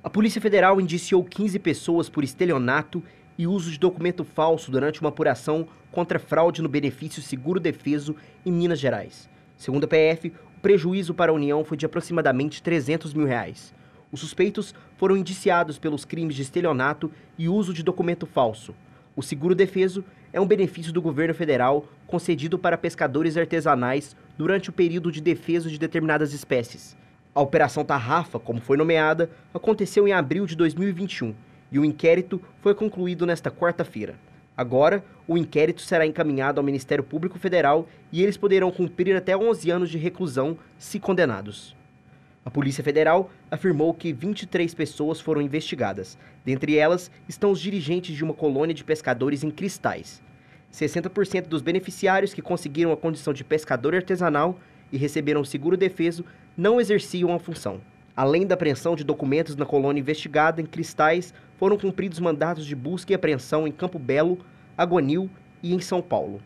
A Polícia Federal indiciou 15 pessoas por estelionato e uso de documento falso durante uma apuração contra fraude no benefício seguro defeso em Minas Gerais. Segundo a PF, o prejuízo para a União foi de aproximadamente 300 mil reais. Os suspeitos foram indiciados pelos crimes de estelionato e uso de documento falso. O seguro defeso é um benefício do governo federal concedido para pescadores artesanais durante o período de defesa de determinadas espécies. A Operação Tarrafa, como foi nomeada, aconteceu em abril de 2021 e o inquérito foi concluído nesta quarta-feira. Agora, o inquérito será encaminhado ao Ministério Público Federal e eles poderão cumprir até 11 anos de reclusão se condenados. A Polícia Federal afirmou que 23 pessoas foram investigadas. Dentre elas estão os dirigentes de uma colônia de pescadores em Cristais. 60% dos beneficiários que conseguiram a condição de pescador artesanal e receberam seguro defeso não exerciam a função. Além da apreensão de documentos na colônia investigada em Cristais, foram cumpridos mandados de busca e apreensão em Campo Belo, Aguanil e em São Paulo.